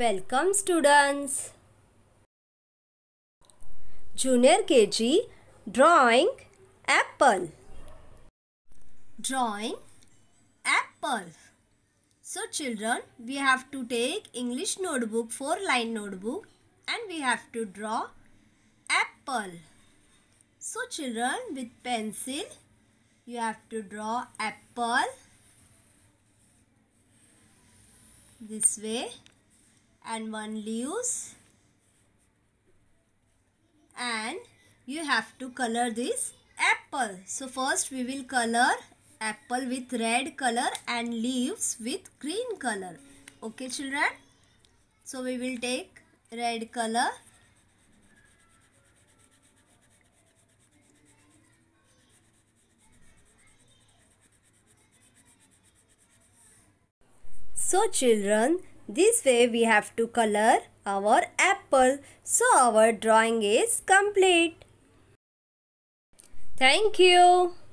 Welcome students. Junior KG Drawing Apple Drawing Apple So children, we have to take English notebook, 4 line notebook and we have to draw apple. So children, with pencil, you have to draw apple this way and one leaves and you have to color this apple. So first we will color apple with red color and leaves with green color. Okay children. So we will take red color. So children, this way we have to color our apple. So our drawing is complete. Thank you.